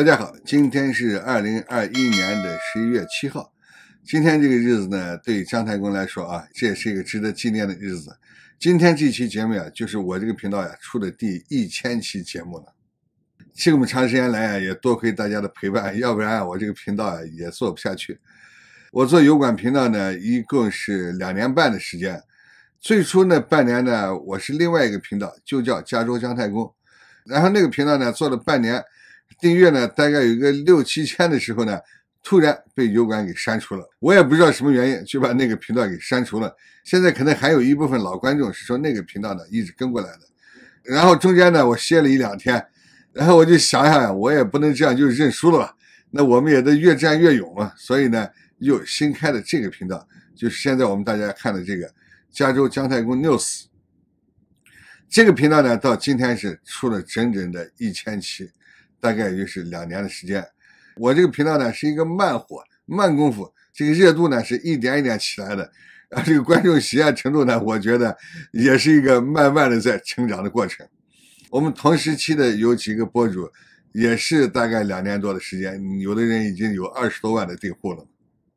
大家好，今天是二零二一年的十一月七号。今天这个日子呢，对姜太公来说啊，这也是一个值得纪念的日子。今天这期节目啊，就是我这个频道呀出的第一千期节目了。这么长时间来啊，也多亏大家的陪伴，要不然我这个频道啊也做不下去。我做油管频道呢，一共是两年半的时间。最初那半年呢，我是另外一个频道，就叫加州姜太公。然后那个频道呢，做了半年。订阅呢，大概有个六七千的时候呢，突然被油管给删除了。我也不知道什么原因，就把那个频道给删除了。现在可能还有一部分老观众是说那个频道呢一直跟过来的。然后中间呢，我歇了一两天，然后我就想想，我也不能这样就认输了吧？那我们也得越战越勇嘛。所以呢，又新开了这个频道，就是现在我们大家看的这个《加州姜太公》News。这个频道呢，到今天是出了整整的一千期。大概也就是两年的时间，我这个频道呢是一个慢火慢功夫，这个热度呢是一点一点起来的，啊，这个观众喜爱程度呢，我觉得也是一个慢慢的在成长的过程。我们同时期的有几个博主，也是大概两年多的时间，有的人已经有二十多万的订户了，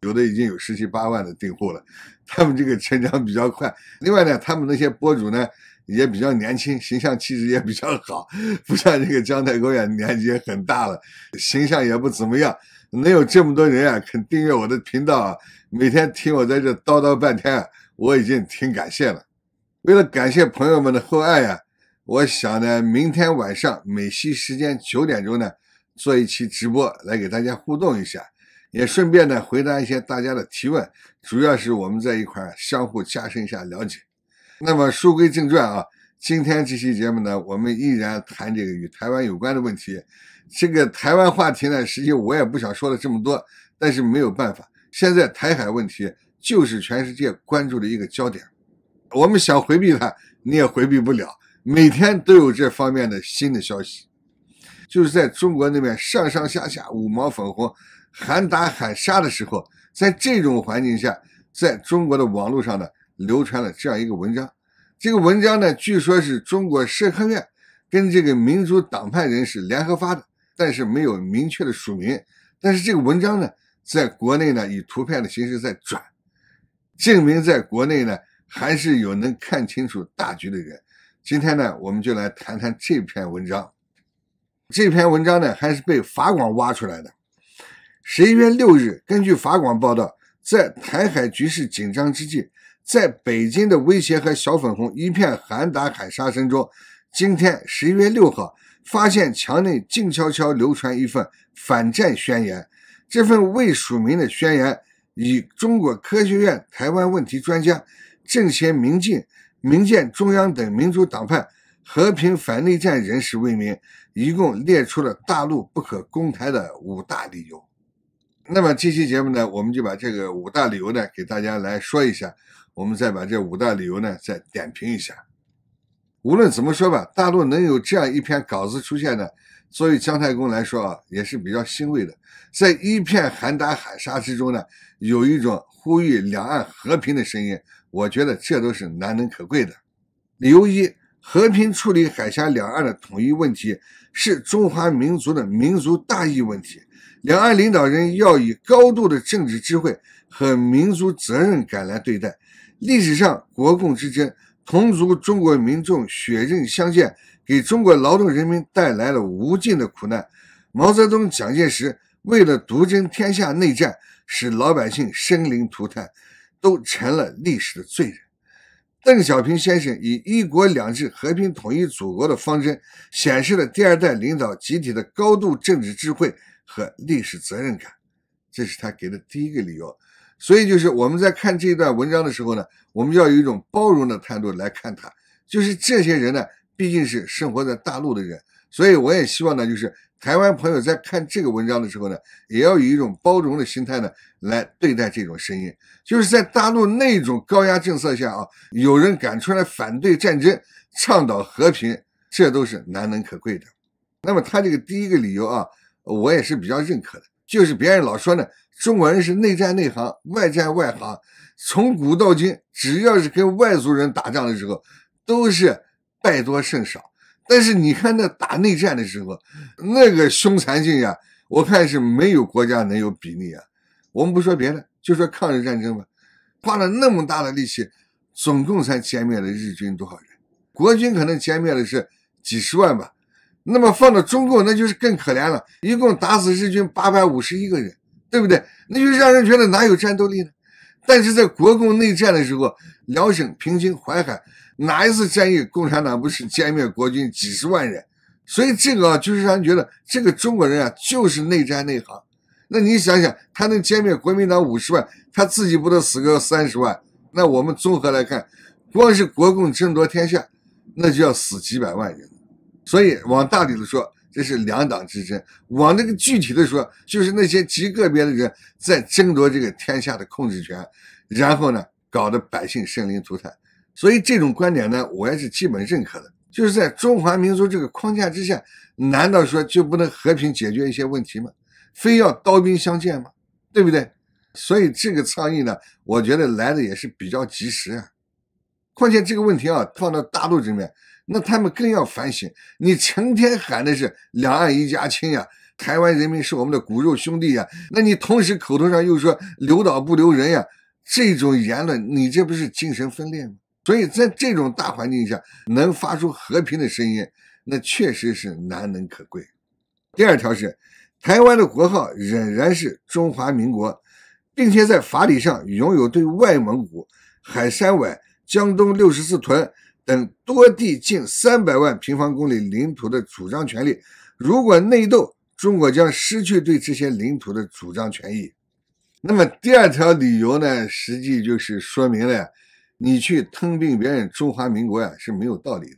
有的已经有十七八万的订户了，他们这个成长比较快。另外呢，他们那些博主呢。也比较年轻，形象气质也比较好，不像这个姜太公呀，年纪也很大了，形象也不怎么样。能有这么多人啊肯订阅我的频道啊，每天听我在这叨叨半天，我已经挺感谢了。为了感谢朋友们的厚爱呀，我想呢，明天晚上美西时间九点钟呢，做一期直播来给大家互动一下，也顺便呢回答一些大家的提问，主要是我们在一块相互加深一下了解。那么，书归正传啊，今天这期节目呢，我们依然谈这个与台湾有关的问题。这个台湾话题呢，实际我也不想说了这么多，但是没有办法，现在台海问题就是全世界关注的一个焦点。我们想回避它，你也回避不了。每天都有这方面的新的消息，就是在中国那边上上下下五毛粉红，喊打喊杀的时候，在这种环境下，在中国的网络上呢。流传了这样一个文章，这个文章呢，据说是中国社科院跟这个民主党派人士联合发的，但是没有明确的署名。但是这个文章呢，在国内呢以图片的形式在转，证明在国内呢还是有能看清楚大局的人。今天呢，我们就来谈谈这篇文章。这篇文章呢，还是被法广挖出来的。十一月六日，根据法广报道，在台海局势紧张之际。在北京的威胁和小粉红一片喊打喊杀声中，今天十一月六号，发现墙内静悄悄流传一份反战宣言。这份未署名的宣言以中国科学院台湾问题专家、政贤民进、民建中央等民主党派和平反内战人士为名，一共列出了大陆不可攻台的五大理由。那么这期节目呢，我们就把这个五大理由呢，给大家来说一下。我们再把这五大理由呢再点评一下。无论怎么说吧，大陆能有这样一篇稿子出现呢，作为姜太公来说啊，也是比较欣慰的。在一片喊打喊杀之中呢，有一种呼吁两岸和平的声音，我觉得这都是难能可贵的。理由一：和平处理海峡两岸的统一问题是中华民族的民族大义问题，两岸领导人要以高度的政治智慧和民族责任感来对待。历史上，国共之争，同族中国民众血刃相见，给中国劳动人民带来了无尽的苦难。毛泽东、蒋介石为了独争天下，内战使老百姓生灵涂炭，都成了历史的罪人。邓小平先生以“一国两制”和平统一祖国的方针，显示了第二代领导集体的高度政治智慧和历史责任感。这是他给的第一个理由。所以，就是我们在看这一段文章的时候呢，我们要有一种包容的态度来看他。就是这些人呢，毕竟是生活在大陆的人，所以我也希望呢，就是台湾朋友在看这个文章的时候呢，也要以一种包容的心态呢，来对待这种声音。就是在大陆那种高压政策下啊，有人敢出来反对战争、倡导和平，这都是难能可贵的。那么他这个第一个理由啊，我也是比较认可的。就是别人老说呢，中国人是内战内行，外战外行。从古到今，只要是跟外族人打仗的时候，都是败多胜少。但是你看那打内战的时候，那个凶残劲呀，我看是没有国家能有比例啊。我们不说别的，就说抗日战争吧，花了那么大的力气，总共才歼灭了日军多少人？国军可能歼灭的是几十万吧。那么放到中共，那就是更可怜了。一共打死日军八百五十一个人，对不对？那就让人觉得哪有战斗力呢？但是在国共内战的时候，辽沈、平津、淮海哪一次战役，共产党不是歼灭国军几十万人？所以这个就是让人觉得这个中国人啊，就是内战内行。那你想想，他能歼灭国民党五十万，他自己不得死个三十万？那我们综合来看，光是国共争夺天下，那就要死几百万人。所以往大里头说，这是两党之争；往那个具体的说，就是那些极个别的人在争夺这个天下的控制权，然后呢，搞得百姓生灵涂炭。所以这种观点呢，我也是基本认可的。就是在中华民族这个框架之下，难道说就不能和平解决一些问题吗？非要刀兵相见吗？对不对？所以这个倡议呢，我觉得来的也是比较及时啊。况且这个问题啊，放到大陆这边，那他们更要反省。你成天喊的是“两岸一家亲”呀，台湾人民是我们的骨肉兄弟呀，那你同时口头上又说“留岛不留人”呀，这种言论，你这不是精神分裂吗？所以在这种大环境下，能发出和平的声音，那确实是难能可贵。第二条是，台湾的国号仍然是中华民国，并且在法理上拥有对外蒙古、海参崴。江东六十四屯等多地近三百万平方公里领土的主张权利，如果内斗，中国将失去对这些领土的主张权益。那么第二条理由呢，实际就是说明了你去吞并别人中华民国呀是没有道理的。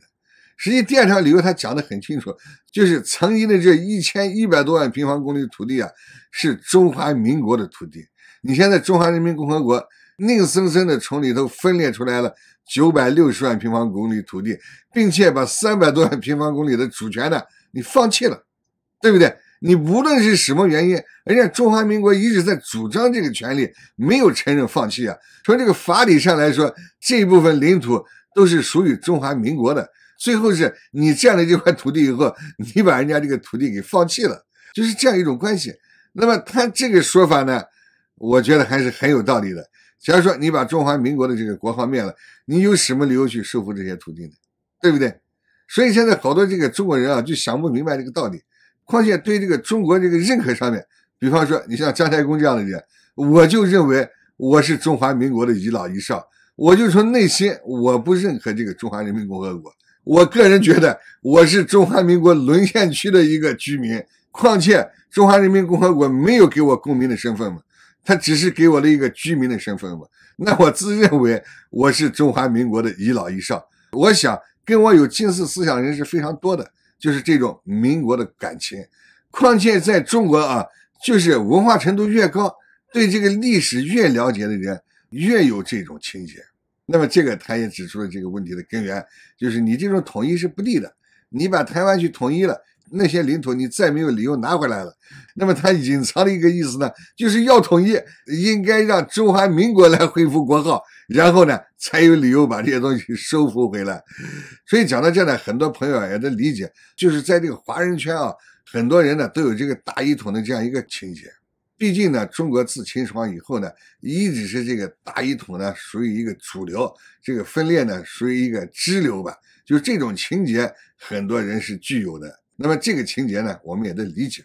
实际第二条理由他讲得很清楚，就是曾经的这一千一百多万平方公里土地啊是中华民国的土地，你现在中华人民共和国。硬生生的从里头分裂出来了九百六十万平方公里土地，并且把三百多万平方公里的主权呢，你放弃了，对不对？你无论是什么原因，人家中华民国一直在主张这个权利，没有承认放弃啊。从这个法理上来说，这一部分领土都是属于中华民国的。最后是你占了这块土地以后，你把人家这个土地给放弃了，就是这样一种关系。那么他这个说法呢，我觉得还是很有道理的。假如说你把中华民国的这个国号灭了，你有什么理由去收复这些土地呢？对不对？所以现在好多这个中国人啊，就想不明白这个道理。况且对这个中国这个认可上面，比方说你像姜太公这样的人，我就认为我是中华民国的遗老遗少，我就从内心我不认可这个中华人民共和国。我个人觉得我是中华民国沦陷区的一个居民，况且中华人民共和国没有给我公民的身份嘛。他只是给我了一个居民的身份嘛，那我自认为我是中华民国的遗老遗少，我想跟我有近似思想人是非常多的就是这种民国的感情。况且在中国啊，就是文化程度越高，对这个历史越了解的人越有这种情节。那么这个他也指出了这个问题的根源，就是你这种统一是不利的，你把台湾去统一了。那些领土你再没有理由拿回来了，那么它隐藏的一个意思呢，就是要统一，应该让中华民国来恢复国号，然后呢才有理由把这些东西收复回来。所以讲到这呢，很多朋友啊也能理解，就是在这个华人圈啊，很多人呢都有这个大一统的这样一个情节。毕竟呢，中国自秦始皇以后呢，一直是这个大一统呢属于一个主流，这个分裂呢属于一个支流吧。就这种情节，很多人是具有的。那么这个情节呢，我们也得理解。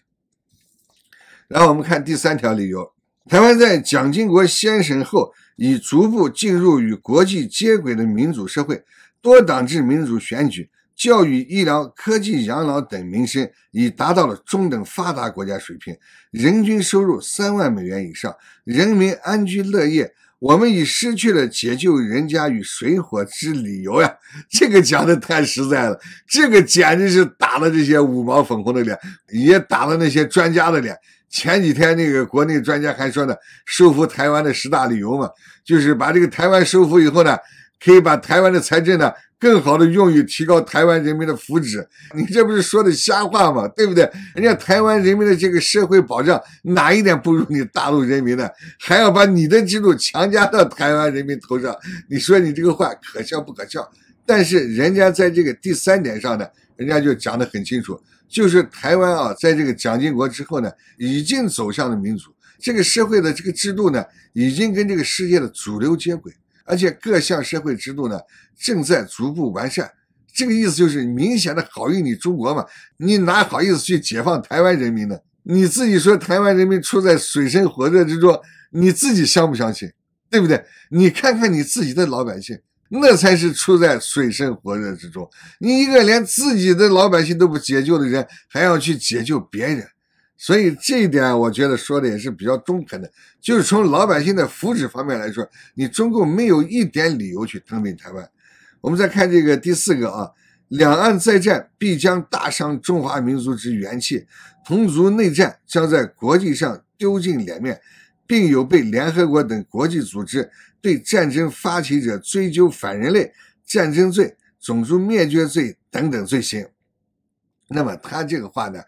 然后我们看第三条理由：台湾在蒋经国先生后，已逐步进入与国际接轨的民主社会，多党制民主选举，教育、医疗、科技、养老等民生已达到了中等发达国家水平，人均收入三万美元以上，人民安居乐业。我们已失去了解救人家于水火之理由呀！这个讲的太实在了，这个简直是打了这些五毛粉红的脸，也打了那些专家的脸。前几天那个国内专家还说呢，收复台湾的十大理由嘛，就是把这个台湾收复以后呢。可以把台湾的财政呢，更好的用于提高台湾人民的福祉。你这不是说的瞎话吗？对不对？人家台湾人民的这个社会保障哪一点不如你大陆人民呢？还要把你的制度强加到台湾人民头上？你说你这个话可笑不可笑？但是人家在这个第三点上呢，人家就讲得很清楚，就是台湾啊，在这个蒋经国之后呢，已经走向了民主，这个社会的这个制度呢，已经跟这个世界的主流接轨。而且各项社会制度呢，正在逐步完善。这个意思就是明显的好于你中国嘛，你哪好意思去解放台湾人民呢？你自己说台湾人民处在水深火热之中，你自己相不相信？对不对？你看看你自己的老百姓，那才是处在水深火热之中。你一个连自己的老百姓都不解救的人，还要去解救别人？所以这一点，我觉得说的也是比较中肯的，就是从老百姓的福祉方面来说，你中共没有一点理由去吞并台湾。我们再看这个第四个啊，两岸再战必将大伤中华民族之元气，同族内战将在国际上丢尽脸面，并有被联合国等国际组织对战争发起者追究反人类战争罪、种族灭绝罪等等罪行。那么他这个话呢？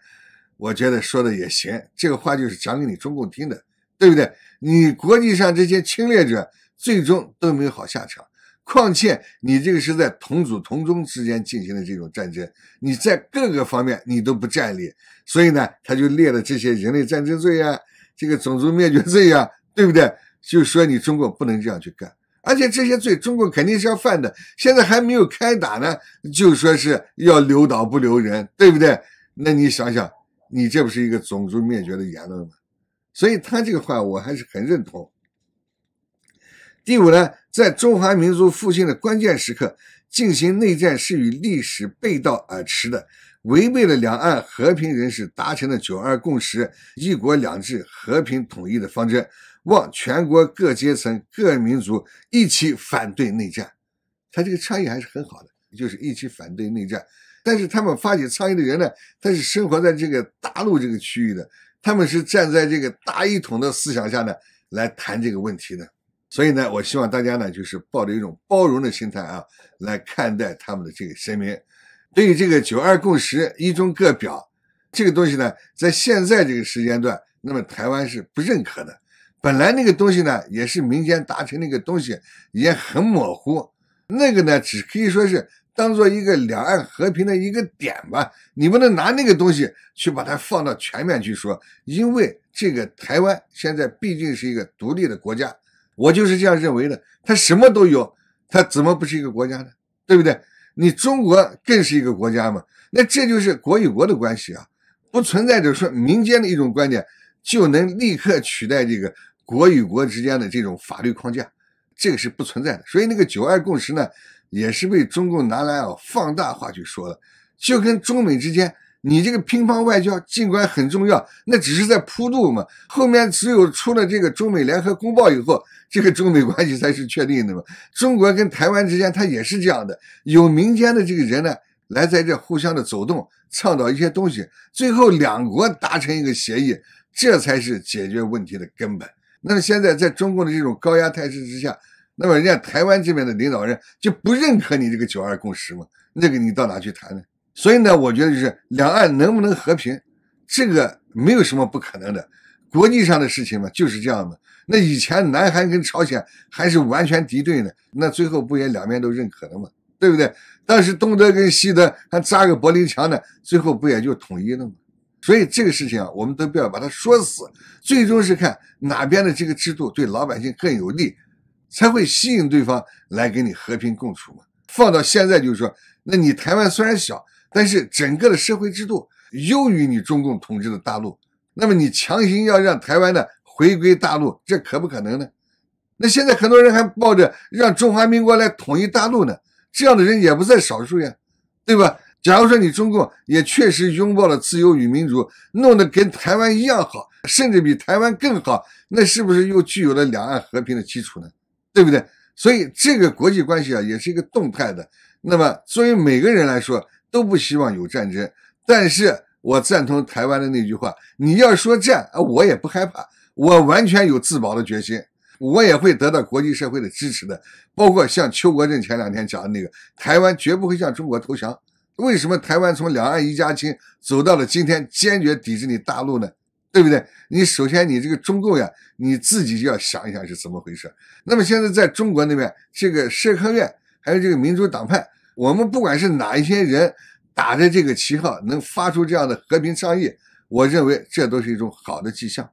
我觉得说的也行，这个话就是讲给你中共听的，对不对？你国际上这些侵略者最终都没有好下场。况且你这个是在同祖同宗之间进行的这种战争，你在各个方面你都不占理，所以呢，他就列了这些人类战争罪呀，这个种族灭绝罪呀，对不对？就说你中国不能这样去干，而且这些罪中国肯定是要犯的。现在还没有开打呢，就说是要留党不留人，对不对？那你想想。你这不是一个种族灭绝的言论吗？所以他这个话我还是很认同。第五呢，在中华民族复兴的关键时刻进行内战是与历史背道而驰的，违背了两岸和平人士达成的“九二共识”“一国两制”和平统一的方针。望全国各阶层各民族一起反对内战。他这个倡议还是很好的，就是一起反对内战。但是他们发起倡议的人呢，他是生活在这个大陆这个区域的，他们是站在这个大一统的思想下呢来谈这个问题的，所以呢，我希望大家呢就是抱着一种包容的心态啊来看待他们的这个声明。对于这个“九二共识，一中各表”这个东西呢，在现在这个时间段，那么台湾是不认可的。本来那个东西呢，也是民间达成那个东西，也很模糊，那个呢只可以说是。当做一个两岸和平的一个点吧，你不能拿那个东西去把它放到全面去说，因为这个台湾现在毕竟是一个独立的国家，我就是这样认为的。它什么都有，它怎么不是一个国家呢？对不对？你中国更是一个国家嘛。那这就是国与国的关系啊，不存在着说民间的一种观点就能立刻取代这个国与国之间的这种法律框架，这个是不存在的。所以那个九二共识呢？也是被中共拿来哦放大话去说的，就跟中美之间，你这个乒乓外交尽管很重要，那只是在铺路嘛，后面只有出了这个中美联合公报以后，这个中美关系才是确定的嘛。中国跟台湾之间，它也是这样的，有民间的这个人呢，来在这互相的走动，倡导一些东西，最后两国达成一个协议，这才是解决问题的根本。那么现在在中共的这种高压态势之下。那么人家台湾这边的领导人就不认可你这个“九二共识”嘛？那个你到哪去谈呢？所以呢，我觉得就是两岸能不能和平，这个没有什么不可能的。国际上的事情嘛，就是这样的。那以前南韩跟朝鲜还是完全敌对呢，那最后不也两边都认可了嘛？对不对？当时东德跟西德还扎个柏林墙呢，最后不也就统一了吗？所以这个事情啊，我们都不要把它说死，最终是看哪边的这个制度对老百姓更有利。才会吸引对方来跟你和平共处嘛？放到现在就是说，那你台湾虽然小，但是整个的社会制度优于你中共统治的大陆，那么你强行要让台湾呢回归大陆，这可不可能呢？那现在很多人还抱着让中华民国来统一大陆呢，这样的人也不在少数呀，对吧？假如说你中共也确实拥抱了自由与民主，弄得跟台湾一样好，甚至比台湾更好，那是不是又具有了两岸和平的基础呢？对不对？所以这个国际关系啊，也是一个动态的。那么，作为每个人来说，都不希望有战争。但是，我赞同台湾的那句话：你要说战啊，我也不害怕，我完全有自保的决心，我也会得到国际社会的支持的。包括像邱国正前两天讲的那个，台湾绝不会向中国投降。为什么台湾从两岸一家亲走到了今天，坚决抵制你大陆呢？对不对？你首先你这个中共呀，你自己就要想一想是怎么回事。那么现在在中国那边，这个社科院还有这个民主党派，我们不管是哪一些人打着这个旗号，能发出这样的和平倡议，我认为这都是一种好的迹象。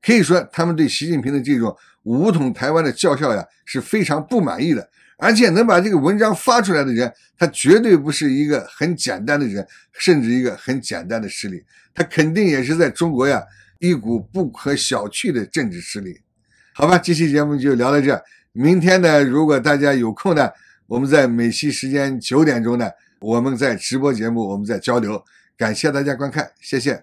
可以说，他们对习近平的这种。武统台湾的教嚣呀是非常不满意的，而且能把这个文章发出来的人，他绝对不是一个很简单的人，甚至一个很简单的势力，他肯定也是在中国呀一股不可小觑的政治势力。好吧，这期节目就聊到这，明天呢，如果大家有空呢，我们在美西时间九点钟呢，我们在直播节目，我们在交流。感谢大家观看，谢谢。